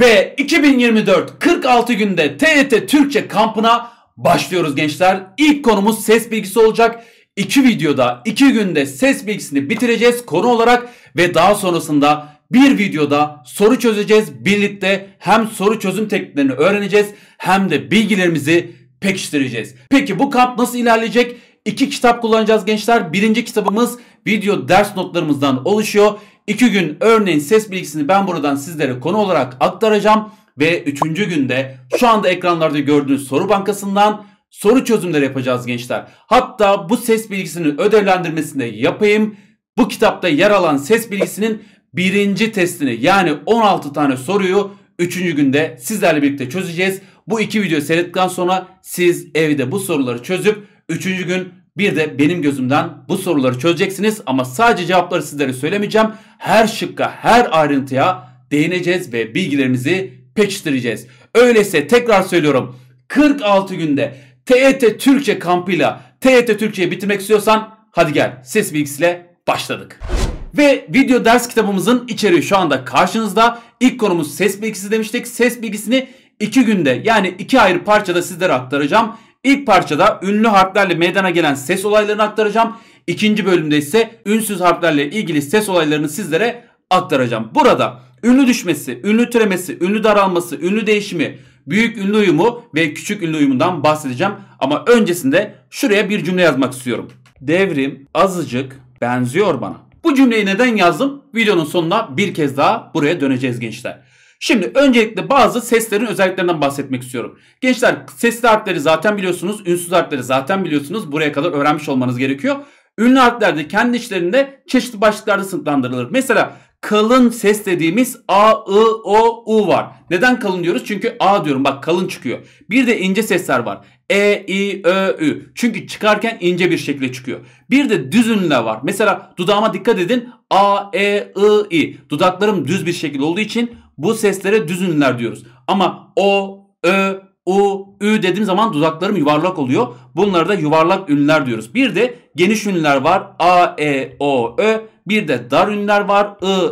Ve 2024 46 günde TET Türkçe kampına başlıyoruz gençler. İlk konumuz ses bilgisi olacak. İki videoda iki günde ses bilgisini bitireceğiz konu olarak ve daha sonrasında bir videoda soru çözeceğiz. Birlikte hem soru çözüm tekniklerini öğreneceğiz hem de bilgilerimizi pekiştireceğiz. Peki bu kamp nasıl ilerleyecek? İki kitap kullanacağız gençler. Birinci kitabımız video ders notlarımızdan oluşuyor. İki gün örneğin ses bilgisini ben buradan sizlere konu olarak aktaracağım. Ve üçüncü günde şu anda ekranlarda gördüğünüz soru bankasından soru çözümleri yapacağız gençler. Hatta bu ses bilgisinin ödevlendirmesini yapayım. Bu kitapta yer alan ses bilgisinin birinci testini yani 16 tane soruyu üçüncü günde sizlerle birlikte çözeceğiz. Bu iki video seyrettikten sonra siz evde bu soruları çözüp üçüncü gün bir de benim gözümden bu soruları çözeceksiniz ama sadece cevapları sizlere söylemeyeceğim. Her şıkka, her ayrıntıya değineceğiz ve bilgilerimizi pekiştireceğiz. Öyleyse tekrar söylüyorum. 46 günde TET e Türkçe kampıyla TET e Türkçe'yi bitirmek istiyorsan hadi gel. Ses bilgisiyle başladık. Ve video ders kitabımızın içeriği şu anda karşınızda. İlk konumuz ses bilgisi demiştik. Ses bilgisini 2 günde yani iki ayrı parçada sizlere aktaracağım. İlk parçada ünlü harflerle meydana gelen ses olaylarını aktaracağım. İkinci bölümde ise ünsüz harflerle ilgili ses olaylarını sizlere aktaracağım. Burada ünlü düşmesi, ünlü türemesi, ünlü daralması, ünlü değişimi, büyük ünlü uyumu ve küçük ünlü uyumundan bahsedeceğim. Ama öncesinde şuraya bir cümle yazmak istiyorum. Devrim azıcık benziyor bana. Bu cümleyi neden yazdım? Videonun sonuna bir kez daha buraya döneceğiz gençler. Şimdi öncelikle bazı seslerin özelliklerinden bahsetmek istiyorum. Gençler sesli harfleri zaten biliyorsunuz, ünsüz harfleri zaten biliyorsunuz. Buraya kadar öğrenmiş olmanız gerekiyor. Ünlü harfler de kendi içlerinde çeşitli başlıklarda sınıflandırılır. Mesela kalın ses dediğimiz A, I, O, U var. Neden kalın diyoruz? Çünkü A diyorum bak kalın çıkıyor. Bir de ince sesler var. E, I, Ö, Ü. Çünkü çıkarken ince bir şekilde çıkıyor. Bir de düz ünlüler var. Mesela dudağıma dikkat edin. A, E, I, I. Dudaklarım düz bir şekilde olduğu için bu seslere düz ünlüler diyoruz. Ama o, ö, u, ü dediğim zaman dudaklarım yuvarlak oluyor. Bunlara da yuvarlak ünlüler diyoruz. Bir de geniş ünlüler var. A, e, o, ö. Bir de dar ünlüler var.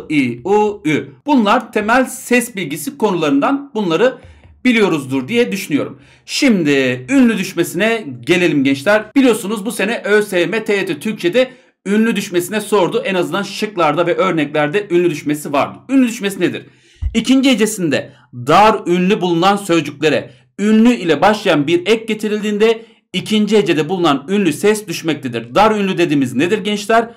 I, i, u, ü. Bunlar temel ses bilgisi konularından bunları biliyoruzdur diye düşünüyorum. Şimdi ünlü düşmesine gelelim gençler. Biliyorsunuz bu sene ÖSYM TYT Türkçe'de ünlü düşmesine sordu. En azından şıklarda ve örneklerde ünlü düşmesi vardı. Ünlü düşmesi nedir? İkinci hecesinde dar ünlü bulunan sözcüklere ünlü ile başlayan bir ek getirildiğinde ikinci hecede bulunan ünlü ses düşmektedir. Dar ünlü dediğimiz nedir gençler?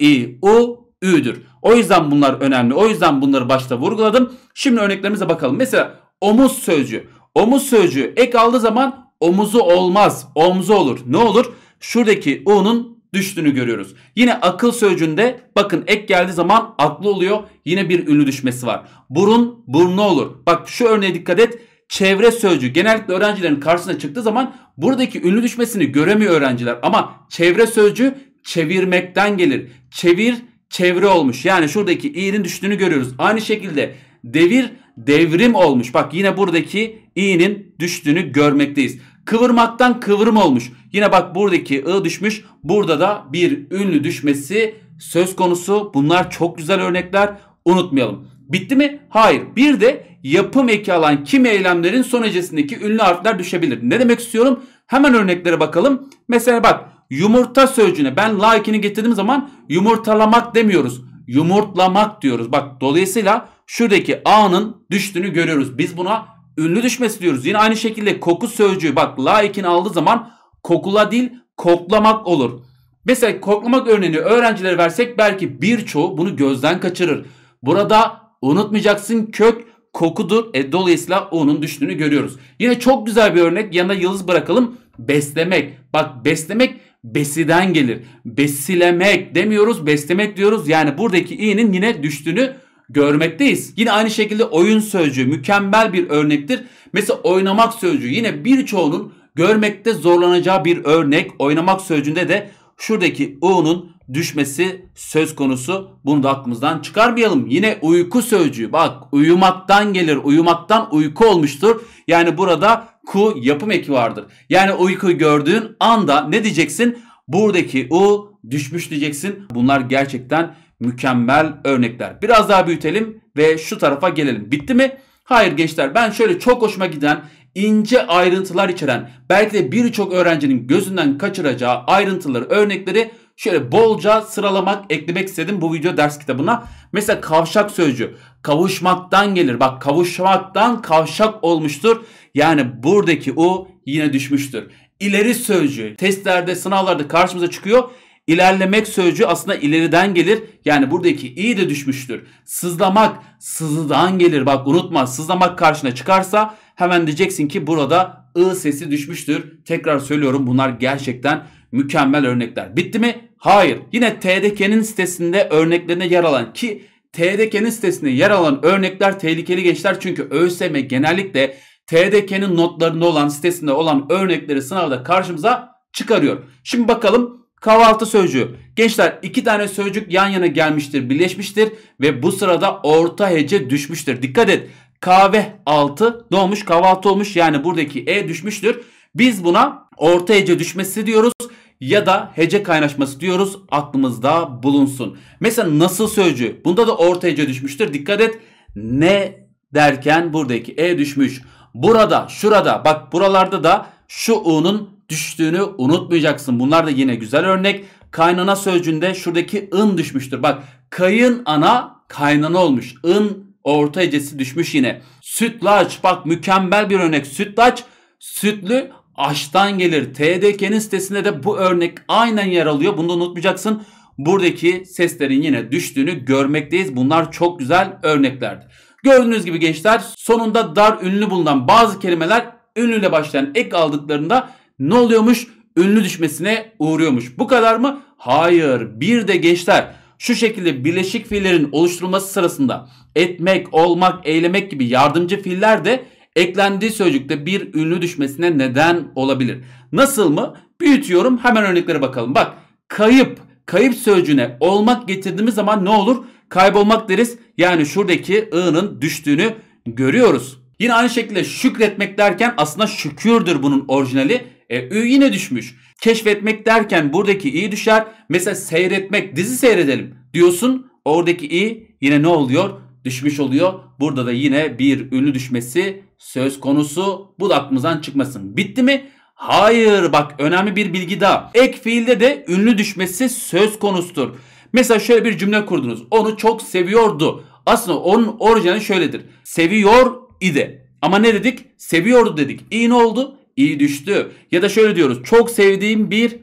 I, I, U, Ü'dür. O yüzden bunlar önemli. O yüzden bunları başta vurguladım. Şimdi örneklerimize bakalım. Mesela omuz sözcüğü. Omuz sözcüğü ek aldığı zaman omuzu olmaz. Omzu olur. Ne olur? Şuradaki U'nun düştüğünü görüyoruz. Yine akıl sözcüğünde bakın ek geldiği zaman aklı oluyor. Yine bir ünlü düşmesi var. Burun burnu olur. Bak şu örneğe dikkat et. Çevre sözcüğü genellikle öğrencilerin karşısına çıktığı zaman buradaki ünlü düşmesini göremiyor öğrenciler. Ama çevre sözcüğü çevirmekten gelir. Çevir çevre olmuş. Yani şuradaki i'nin düştüğünü görüyoruz. Aynı şekilde devir devrim olmuş. Bak yine buradaki i'nin düştüğünü görmekteyiz. Kıvırmaktan kıvırma olmuş. Yine bak buradaki ı düşmüş. Burada da bir ünlü düşmesi söz konusu. Bunlar çok güzel örnekler. Unutmayalım. Bitti mi? Hayır. Bir de yapım eki alan kimi eylemlerin son hecesindeki ünlü harfler düşebilir. Ne demek istiyorum? Hemen örneklere bakalım. Mesela bak yumurta sözcüğüne ben like'ini getirdiğim zaman yumurtalamak demiyoruz. Yumurtlamak diyoruz. Bak dolayısıyla şuradaki A'nın düştüğünü görüyoruz. Biz buna ünlü düşmesi diyoruz. Yine aynı şekilde koku sözcüğü bak laikini aldığı zaman kokula değil koklamak olur. Mesela koklamak örneğini öğrencilere versek belki birçoğu bunu gözden kaçırır. Burada unutmayacaksın kök kokudur. E, dolayısıyla onun düştüğünü görüyoruz. Yine çok güzel bir örnek yanına yıldız bırakalım. Beslemek. Bak beslemek besiden gelir. Besilemek demiyoruz beslemek diyoruz. Yani buradaki i'nin yine düştüğünü görmekteyiz. Yine aynı şekilde oyun sözcüğü mükemmel bir örnektir. Mesela oynamak sözcüğü yine birçoğunun görmekte zorlanacağı bir örnek. Oynamak sözcüğünde de şuradaki u'nun düşmesi söz konusu. Bunu da aklımızdan çıkarmayalım. Yine uyku sözcüğü. Bak uyumaktan gelir. Uyumaktan uyku olmuştur. Yani burada ku yapım eki vardır. Yani uyku gördüğün anda ne diyeceksin? Buradaki u düşmüş diyeceksin. Bunlar gerçekten mükemmel örnekler. Biraz daha büyütelim ve şu tarafa gelelim. Bitti mi? Hayır gençler ben şöyle çok hoşuma giden ince ayrıntılar içeren belki de birçok öğrencinin gözünden kaçıracağı ayrıntıları örnekleri şöyle bolca sıralamak eklemek istedim bu video ders kitabına. Mesela kavşak sözcü kavuşmaktan gelir. Bak kavuşmaktan kavşak olmuştur. Yani buradaki u yine düşmüştür. İleri sözcü testlerde sınavlarda karşımıza çıkıyor. İlerlemek sözcüğü aslında ileriden gelir. Yani buradaki iyi de düşmüştür. Sızlamak sızıdan gelir. Bak unutma sızlamak karşına çıkarsa hemen diyeceksin ki burada ı sesi düşmüştür. Tekrar söylüyorum bunlar gerçekten mükemmel örnekler. Bitti mi? Hayır. Yine TDK'nin sitesinde örneklerine yer alan ki TDK'nin sitesinde yer alan örnekler tehlikeli geçler Çünkü ÖSYM genellikle TDK'nin notlarında olan sitesinde olan örnekleri sınavda karşımıza çıkarıyor. Şimdi bakalım Kahvaltı sözcüğü. Gençler iki tane sözcük yan yana gelmiştir, birleşmiştir ve bu sırada orta hece düşmüştür. Dikkat et. Kahve altı ne olmuş? Kahvaltı olmuş. Yani buradaki e düşmüştür. Biz buna orta hece düşmesi diyoruz ya da hece kaynaşması diyoruz aklımızda bulunsun. Mesela nasıl sözcüğü bunda da orta hece düşmüştür. Dikkat et ne derken buradaki e düşmüş. Burada şurada bak buralarda da şu u'nun düştüğünü unutmayacaksın. Bunlar da yine güzel örnek. Kaynana sözcüğünde şuradaki ın düşmüştür. Bak kayın ana kaynana olmuş. ın orta ecesi düşmüş yine. Sütlaç bak mükemmel bir örnek. Sütlaç sütlü aştan gelir. TDK'nin sitesinde de bu örnek aynen yer alıyor. Bunu da unutmayacaksın. Buradaki seslerin yine düştüğünü görmekteyiz. Bunlar çok güzel örneklerdi. Gördüğünüz gibi gençler sonunda dar ünlü bulunan bazı kelimeler ünlüyle başlayan ek aldıklarında ne oluyormuş? Ünlü düşmesine uğruyormuş. Bu kadar mı? Hayır. Bir de gençler şu şekilde birleşik fiillerin oluşturulması sırasında etmek, olmak, eylemek gibi yardımcı fiiller de eklendiği sözcükte bir ünlü düşmesine neden olabilir. Nasıl mı? Büyütüyorum hemen örneklere bakalım. Bak kayıp, kayıp sözcüğüne olmak getirdiğimiz zaman ne olur? Kaybolmak deriz. Yani şuradaki ı'nın düştüğünü görüyoruz. Yine aynı şekilde şükretmek derken aslında şükürdür bunun orijinali. E, ü yine düşmüş. Keşfetmek derken buradaki i düşer. Mesela seyretmek dizi seyredelim diyorsun. Oradaki i yine ne oluyor? Düşmüş oluyor. Burada da yine bir ünlü düşmesi söz konusu. Bu da aklımızdan çıkmasın. Bitti mi? Hayır bak önemli bir bilgi daha. Ek fiilde de ünlü düşmesi söz konusudur. Mesela şöyle bir cümle kurdunuz. Onu çok seviyordu. Aslında onun orijinali şöyledir. Seviyor idi. Ama ne dedik? Seviyordu dedik. İyi ne oldu? iyi düştü. Ya da şöyle diyoruz. Çok sevdiğim bir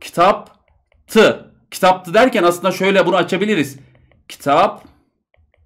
kitaptı. Kitaptı derken aslında şöyle bunu açabiliriz. Kitap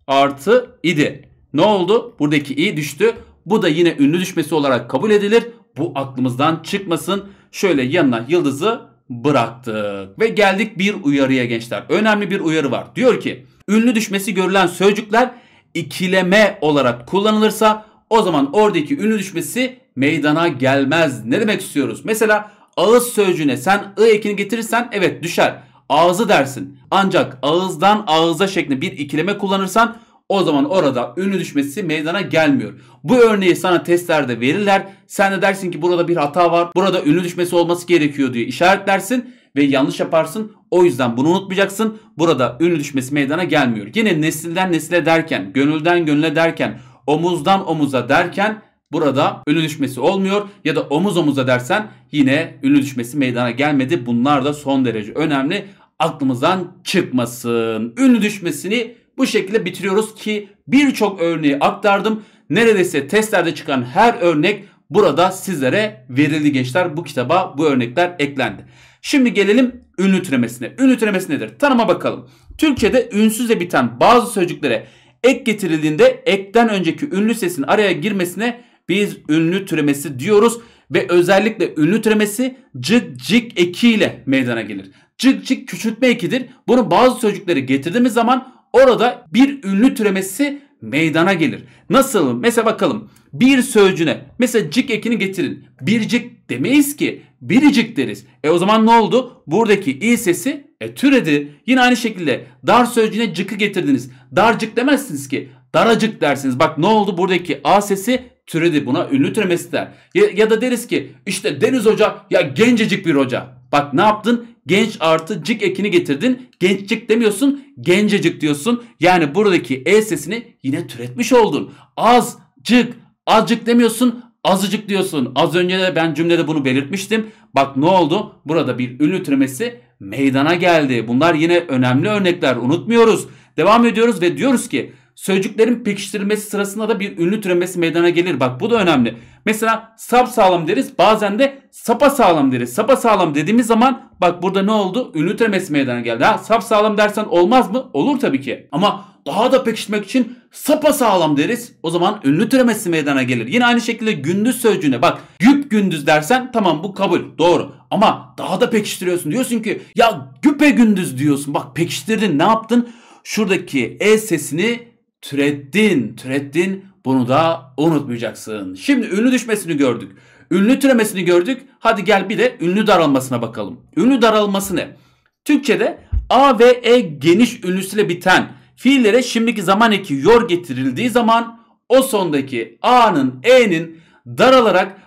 artı idi. Ne oldu? Buradaki i düştü. Bu da yine ünlü düşmesi olarak kabul edilir. Bu aklımızdan çıkmasın. Şöyle yanına yıldızı bıraktık. Ve geldik bir uyarıya gençler. Önemli bir uyarı var. Diyor ki ünlü düşmesi görülen sözcükler ikileme olarak kullanılırsa o zaman oradaki ünlü düşmesi meydana gelmez. Ne demek istiyoruz? Mesela ağız sözcüğüne sen ı ekini getirirsen evet düşer. Ağzı dersin. Ancak ağızdan ağıza şeklinde bir ikileme kullanırsan o zaman orada ünlü düşmesi meydana gelmiyor. Bu örneği sana testlerde verirler. Sen de dersin ki burada bir hata var. Burada ünlü düşmesi olması gerekiyor diye işaretlersin ve yanlış yaparsın. O yüzden bunu unutmayacaksın. Burada ünlü düşmesi meydana gelmiyor. Yine nesilden nesile derken, gönülden gönüle derken, omuzdan omuza derken Burada ünlü düşmesi olmuyor ya da omuz omuza dersen yine ünlü düşmesi meydana gelmedi. Bunlar da son derece önemli. Aklımızdan çıkmasın. Ünlü düşmesini bu şekilde bitiriyoruz ki birçok örneği aktardım. Neredeyse testlerde çıkan her örnek burada sizlere verildi gençler. Bu kitaba bu örnekler eklendi. Şimdi gelelim ünlü türemesine. Ünlü türemesi nedir? Tanıma bakalım. Türkçe'de ünsüzle biten bazı sözcüklere ek getirildiğinde ekten önceki ünlü sesin araya girmesine biz ünlü türemesi diyoruz ve özellikle ünlü türemesi cık cik ekiyle meydana gelir. Cık cik küçültme ekidir. Bunu bazı sözcükleri getirdiğimiz zaman orada bir ünlü türemesi meydana gelir. Nasıl? Mesela bakalım bir sözcüğüne mesela cik ekini getirin. Biricik demeyiz ki biricik deriz. E o zaman ne oldu? Buradaki i sesi e, türedi. Yine aynı şekilde dar sözcüğüne cıkı getirdiniz. Darcık demezsiniz ki daracık dersiniz. Bak ne oldu? Buradaki a sesi türedi buna ünlü türemesi der. Ya, ya da deriz ki işte Deniz Hoca ya gencecik bir hoca. Bak ne yaptın? Genç artı cik ekini getirdin. Gençcik demiyorsun, gencecik diyorsun. Yani buradaki e sesini yine türetmiş oldun. az Azcık, azcık demiyorsun, azıcık diyorsun. Az önce de ben cümlede bunu belirtmiştim. Bak ne oldu? Burada bir ünlü türemesi meydana geldi. Bunlar yine önemli örnekler. Unutmuyoruz. Devam ediyoruz ve diyoruz ki Sözcüklerin pekiştirilmesi sırasında da bir ünlü türemesi meydana gelir. Bak bu da önemli. Mesela sap sağlam deriz. Bazen de sapa sağlam deriz. Sapa sağlam dediğimiz zaman bak burada ne oldu? Ünlü türemesi meydana geldi. Ha sap sağlam dersen olmaz mı? Olur tabii ki. Ama daha da pekiştirmek için sapa sağlam deriz. O zaman ünlü türemesi meydana gelir. Yine aynı şekilde gündüz sözcüğüne bak. Güp gündüz dersen tamam bu kabul. Doğru. Ama daha da pekiştiriyorsun. Diyorsun ki ya güpe gündüz diyorsun. Bak pekiştirdin ne yaptın? Şuradaki e sesini türettin, türettin bunu da unutmayacaksın. Şimdi ünlü düşmesini gördük. Ünlü türemesini gördük. Hadi gel bir de ünlü daralmasına bakalım. Ünlü daralması ne? Türkçe'de A ve E geniş ünlüsüyle biten fiillere şimdiki zaman eki yor getirildiği zaman o sondaki A'nın E'nin daralarak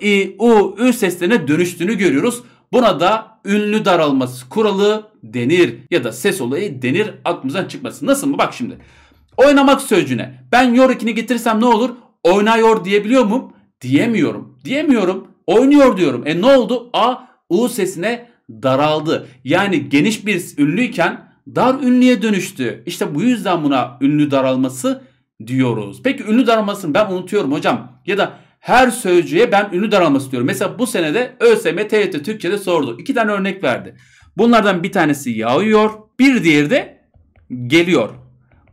I, I, U, Ü seslerine dönüştüğünü görüyoruz. Buna da ünlü daralması kuralı denir ya da ses olayı denir aklımızdan çıkmasın. Nasıl mı? Bak şimdi. Oynamak sözcüğüne ben yorikini getirirsem ne olur? Oynayor diyebiliyor muyum? Diyemiyorum. Diyemiyorum. Oynuyor diyorum. E ne oldu? A U sesine daraldı. Yani geniş bir ünlüyken dar ünlüye dönüştü. İşte bu yüzden buna ünlü daralması diyoruz. Peki ünlü daralmasını ben unutuyorum hocam. Ya da her sözcüğe ben ünlü daralması diyorum. Mesela bu senede ÖSYM TYT Türkçe'de sordu. İki tane örnek verdi. Bunlardan bir tanesi yağıyor. Bir diğeri de geliyor.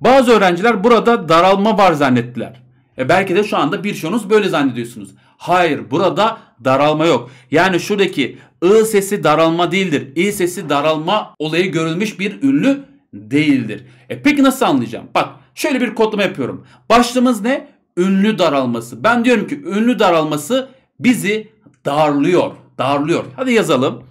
Bazı öğrenciler burada daralma var zannettiler. E belki de şu anda birçoğunuz böyle zannediyorsunuz. Hayır burada daralma yok. Yani şuradaki ı sesi daralma değildir. İ sesi daralma olayı görülmüş bir ünlü değildir. E peki nasıl anlayacağım? Bak şöyle bir kodlama yapıyorum. Başlığımız ne? Ünlü daralması. Ben diyorum ki ünlü daralması bizi darlıyor. Darlıyor. Hadi yazalım.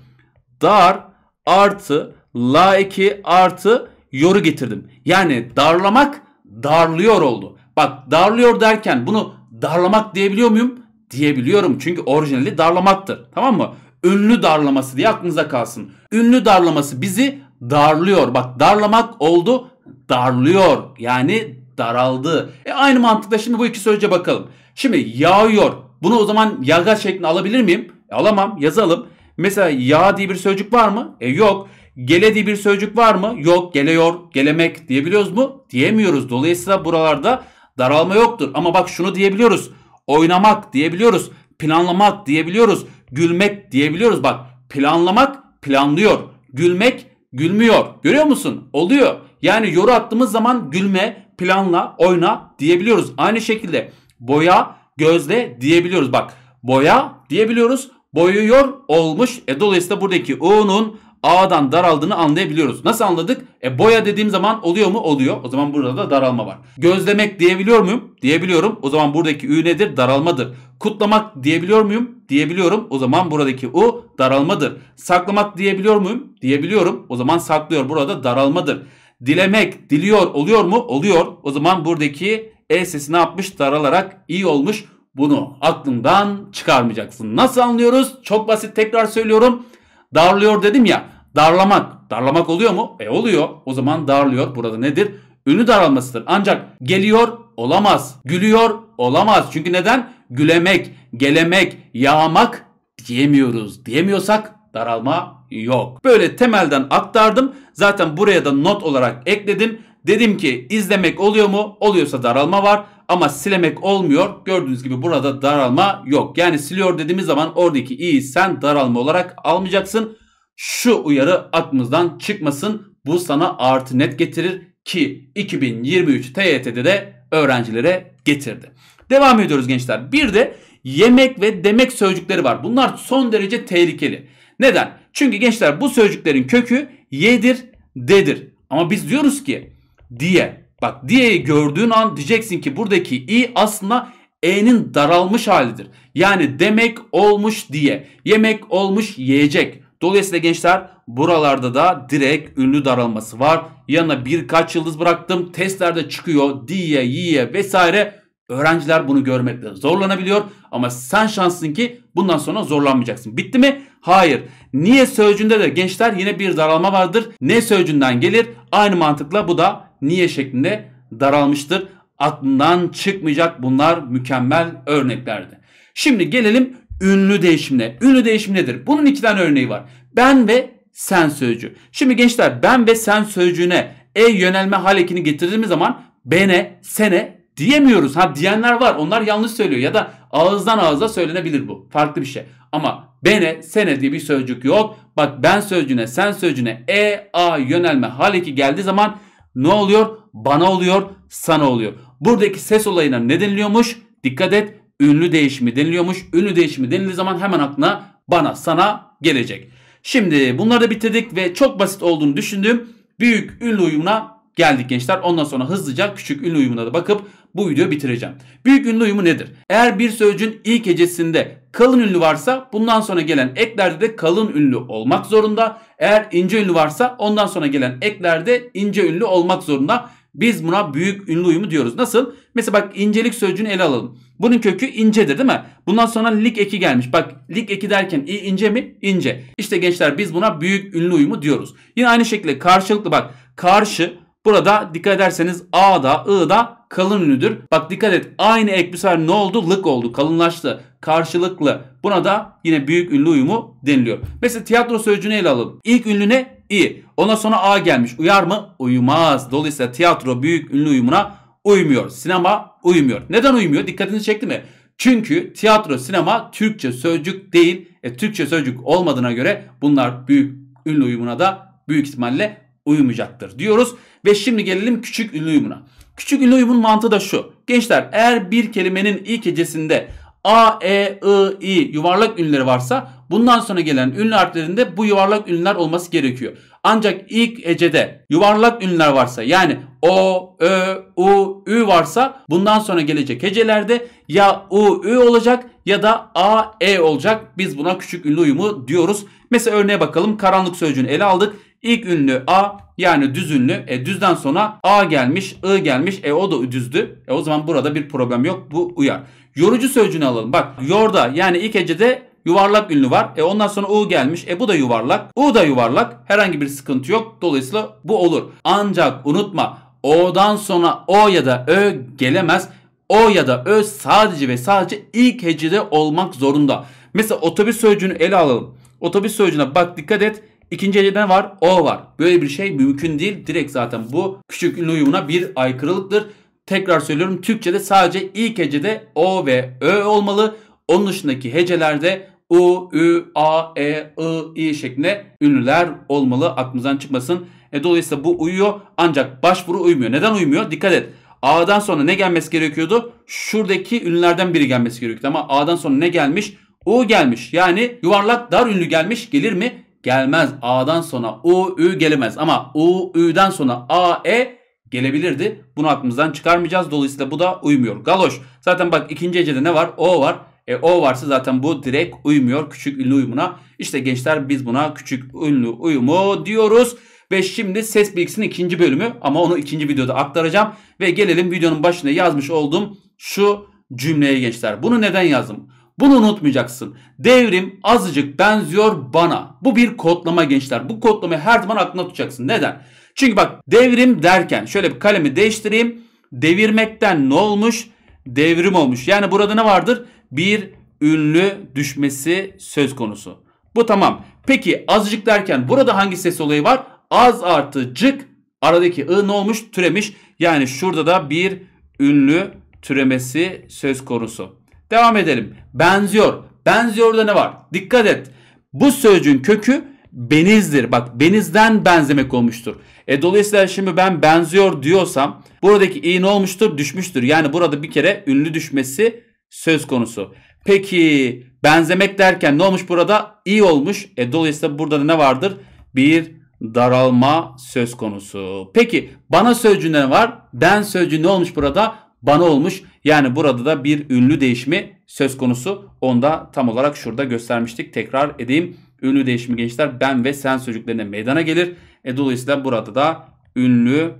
Dar artı la 2 artı yoru getirdim. Yani darlamak darlıyor oldu. Bak darlıyor derken bunu darlamak diyebiliyor muyum? Diyebiliyorum çünkü orijinali darlamaktır. Tamam mı? Ünlü darlaması diye aklınıza kalsın. Ünlü darlaması bizi darlıyor. Bak darlamak oldu darlıyor. Yani daraldı. E aynı mantıkla şimdi bu iki sözce bakalım. Şimdi yağıyor. Bunu o zaman yaga şeklinde alabilir miyim? E, alamam. Yazalım. Mesela yağ diye bir sözcük var mı? E yok. Gele diye bir sözcük var mı? Yok. Geleyor, gelemek diyebiliyoruz mu? Diyemiyoruz. Dolayısıyla buralarda daralma yoktur. Ama bak şunu diyebiliyoruz. Oynamak diyebiliyoruz. Planlamak diyebiliyoruz. Gülmek diyebiliyoruz. Bak planlamak planlıyor. Gülmek gülmüyor. Görüyor musun? Oluyor. Yani yoru attığımız zaman gülme, planla, oyna diyebiliyoruz. Aynı şekilde boya, gözle diyebiliyoruz. Bak boya diyebiliyoruz. Boyuyor olmuş. E dolayısıyla buradaki U'nun A'dan daraldığını anlayabiliyoruz. Nasıl anladık? E boya dediğim zaman oluyor mu? Oluyor. O zaman burada da daralma var. Gözlemek diyebiliyor muyum? Diyebiliyorum. O zaman buradaki Ü nedir? Daralmadır. Kutlamak diyebiliyor muyum? Diyebiliyorum. O zaman buradaki U daralmadır. Saklamak diyebiliyor muyum? Diyebiliyorum. O zaman saklıyor. Burada daralmadır. Dilemek, diliyor oluyor mu? Oluyor. O zaman buradaki E sesi ne yapmış? Daralarak iyi olmuş. Bunu aklından çıkarmayacaksın. Nasıl anlıyoruz? Çok basit tekrar söylüyorum. Darlıyor dedim ya. Darlamak. Darlamak oluyor mu? E oluyor. O zaman darlıyor. Burada nedir? Ünü daralmasıdır. Ancak geliyor olamaz. Gülüyor olamaz. Çünkü neden? Gülemek, gelemek, yağmak diyemiyoruz. Diyemiyorsak daralma yok. Böyle temelden aktardım. Zaten buraya da not olarak ekledim. Dedim ki izlemek oluyor mu? Oluyorsa daralma var ama silemek olmuyor. Gördüğünüz gibi burada daralma yok. Yani siliyor dediğimiz zaman oradaki i'yi sen daralma olarak almayacaksın. Şu uyarı aklımızdan çıkmasın. Bu sana artı net getirir ki 2023 TYT'de de öğrencilere getirdi. Devam ediyoruz gençler. Bir de yemek ve demek sözcükleri var. Bunlar son derece tehlikeli. Neden? Çünkü gençler bu sözcüklerin kökü yedir, dedir. Ama biz diyoruz ki diye Bak diye gördüğün an diyeceksin ki buradaki i aslında e'nin daralmış halidir. Yani demek olmuş diye, yemek olmuş yiyecek. Dolayısıyla gençler buralarda da direkt ünlü daralması var. Yanına birkaç yıldız bıraktım. Testlerde çıkıyor diye, yiye vesaire. Öğrenciler bunu görmekte zorlanabiliyor ama sen şanslısın ki bundan sonra zorlanmayacaksın. Bitti mi? Hayır. Niye sözcüğünde de gençler yine bir daralma vardır. Ne sözcüğünden gelir? Aynı mantıkla bu da niye şeklinde daralmıştır. Aklından çıkmayacak bunlar mükemmel örneklerdi. Şimdi gelelim ünlü değişimine. Ünlü değişim nedir? Bunun iki tane örneği var. Ben ve sen sözcüğü. Şimdi gençler ben ve sen sözcüğüne e yönelme hal ekini getirdiğimiz zaman bene, sene diyemiyoruz. Ha diyenler var. Onlar yanlış söylüyor ya da ağızdan ağıza söylenebilir bu. Farklı bir şey. Ama bene, sene diye bir sözcük yok. Bak ben sözcüğüne, sen sözcüğüne e, a yönelme hal eki geldiği zaman ne oluyor? Bana oluyor, sana oluyor. Buradaki ses olayına ne deniliyormuş? Dikkat et ünlü değişimi deniliyormuş. Ünlü değişimi denildiği zaman hemen aklına bana, sana gelecek. Şimdi bunları da bitirdik ve çok basit olduğunu düşündüğüm büyük ünlü uyumuna geldik gençler. Ondan sonra hızlıca küçük ünlü uyumuna da bakıp bu videoyu bitireceğim. Büyük ünlü uyumu nedir? Eğer bir sözcüğün ilk hecesinde kalın ünlü varsa bundan sonra gelen eklerde de kalın ünlü olmak zorunda. Eğer ince ünlü varsa ondan sonra gelen eklerde ince ünlü olmak zorunda. Biz buna büyük ünlü uyumu diyoruz. Nasıl? Mesela bak incelik sözcüğünü ele alalım. Bunun kökü incedir değil mi? Bundan sonra lik eki gelmiş. Bak lik eki derken i ince mi? İnce. İşte gençler biz buna büyük ünlü uyumu diyoruz. Yine aynı şekilde karşılıklı bak karşı burada dikkat ederseniz a da ı da kalın ünlüdür. Bak dikkat et aynı ek bu sefer ne oldu? Lık oldu. Kalınlaştı. Karşılıklı. Buna da yine büyük ünlü uyumu deniliyor. Mesela tiyatro sözcüğünü ele alalım. İlk ünlü ne? İ. Ona sonra A gelmiş. Uyar mı? Uyumaz. Dolayısıyla tiyatro büyük ünlü uyumuna uymuyor. Sinema uymuyor. Neden uymuyor? Dikkatinizi çekti mi? Çünkü tiyatro, sinema Türkçe sözcük değil. E, Türkçe sözcük olmadığına göre bunlar büyük ünlü uyumuna da büyük ihtimalle uyumayacaktır diyoruz. Ve şimdi gelelim küçük ünlü uyumuna. Küçük ünlü uyumun mantığı da şu. Gençler eğer bir kelimenin ilk hecesinde A, E, I, I yuvarlak ünlüleri varsa bundan sonra gelen ünlü harflerinde bu yuvarlak ünlüler olması gerekiyor. Ancak ilk hecede yuvarlak ünlüler varsa yani O, Ö, U, Ü varsa bundan sonra gelecek hecelerde ya U, Ü olacak ya da A, E olacak. Biz buna küçük ünlü uyumu diyoruz. Mesela örneğe bakalım karanlık sözcüğünü ele aldık. İlk ünlü A yani düz ünlü. E, düzden sonra A gelmiş, I gelmiş. E o da düzdü. E o zaman burada bir problem yok. Bu uyar. Yorucu sözcüğünü alalım. Bak yorda yani ilk hecede yuvarlak ünlü var. E ondan sonra U gelmiş. E bu da yuvarlak. U da yuvarlak. Herhangi bir sıkıntı yok. Dolayısıyla bu olur. Ancak unutma O'dan sonra O ya da Ö gelemez. O ya da Ö sadece ve sadece ilk hecede olmak zorunda. Mesela otobüs sözcüğünü ele alalım. Otobüs sözcüğüne bak dikkat et. İkinci elde ne var? O var. Böyle bir şey mümkün değil. Direkt zaten bu küçük ünlü uyumuna bir aykırılıktır. Tekrar söylüyorum Türkçe'de sadece ilk hecede O ve Ö olmalı. Onun dışındaki hecelerde U, Ü, A, E, I, I şeklinde ünlüler olmalı. Aklımızdan çıkmasın. E, dolayısıyla bu uyuyor ancak başvuru uymuyor. Neden uymuyor? Dikkat et. A'dan sonra ne gelmesi gerekiyordu? Şuradaki ünlülerden biri gelmesi gerekiyordu. Ama A'dan sonra ne gelmiş? U gelmiş. Yani yuvarlak dar ünlü gelmiş. Gelir mi? gelmez. A'dan sonra U, Ü gelemez. Ama U, Ü'den sonra A, E gelebilirdi. Bunu aklımızdan çıkarmayacağız. Dolayısıyla bu da uymuyor. Galoş. Zaten bak ikinci hecede ne var? O var. E, o varsa zaten bu direkt uymuyor küçük ünlü uyumuna. İşte gençler biz buna küçük ünlü uyumu diyoruz. Ve şimdi ses bilgisinin ikinci bölümü ama onu ikinci videoda aktaracağım. Ve gelelim videonun başına yazmış olduğum şu cümleye gençler. Bunu neden yazdım? Bunu unutmayacaksın. Devrim azıcık benziyor bana. Bu bir kodlama gençler. Bu kodlamayı her zaman aklına tutacaksın. Neden? Çünkü bak devrim derken şöyle bir kalemi değiştireyim. Devirmekten ne olmuş? Devrim olmuş. Yani burada ne vardır? Bir ünlü düşmesi söz konusu. Bu tamam. Peki azıcık derken burada hangi ses olayı var? Az artı cık aradaki ı ne olmuş? Türemiş. Yani şurada da bir ünlü türemesi söz konusu. Devam edelim. Benziyor. Benziyor da ne var? Dikkat et. Bu sözcüğün kökü benizdir. Bak benizden benzemek olmuştur. E dolayısıyla şimdi ben benziyor diyorsam buradaki i ne olmuştur? Düşmüştür. Yani burada bir kere ünlü düşmesi söz konusu. Peki benzemek derken ne olmuş burada? İyi olmuş. E dolayısıyla burada da ne vardır? Bir daralma söz konusu. Peki bana sözcüğünde ne var? Ben sözcüğü ne olmuş burada? Bana olmuş. Yani burada da bir ünlü değişimi söz konusu. Onda tam olarak şurada göstermiştik. Tekrar edeyim. Ünlü değişimi gençler ben ve sen sözcüklerine meydana gelir. E, dolayısıyla burada da ünlü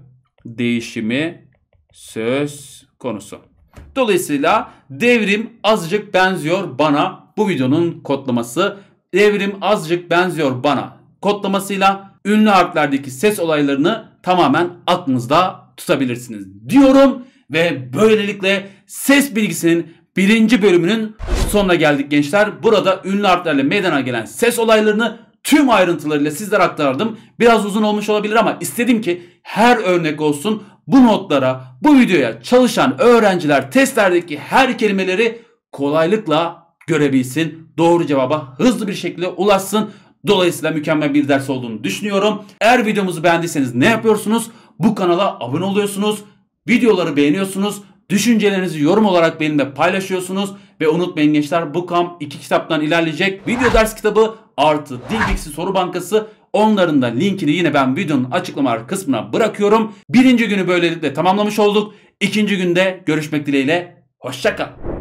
değişimi söz konusu. Dolayısıyla devrim azıcık benziyor bana. Bu videonun kodlaması devrim azıcık benziyor bana. Kodlamasıyla ünlü harflerdeki ses olaylarını tamamen aklınızda tutabilirsiniz diyorum ve böylelikle ses bilgisinin birinci bölümünün sonuna geldik gençler. Burada ünlü harflerle meydana gelen ses olaylarını tüm ayrıntılarıyla sizlere aktardım. Biraz uzun olmuş olabilir ama istedim ki her örnek olsun. Bu notlara, bu videoya çalışan öğrenciler testlerdeki her kelimeleri kolaylıkla görebilsin. Doğru cevaba hızlı bir şekilde ulaşsın. Dolayısıyla mükemmel bir ders olduğunu düşünüyorum. Eğer videomuzu beğendiyseniz ne yapıyorsunuz? Bu kanala abone oluyorsunuz, videoları beğeniyorsunuz Düşüncelerinizi yorum olarak benimle paylaşıyorsunuz ve unutmayın gençler bu kamp iki kitaptan ilerleyecek. Video ders kitabı artı Dilbix'i soru bankası Onların da linkini yine ben videonun açıklamalar kısmına bırakıyorum. Birinci günü böylelikle tamamlamış olduk. İkinci günde görüşmek dileğiyle. Hoşçakal.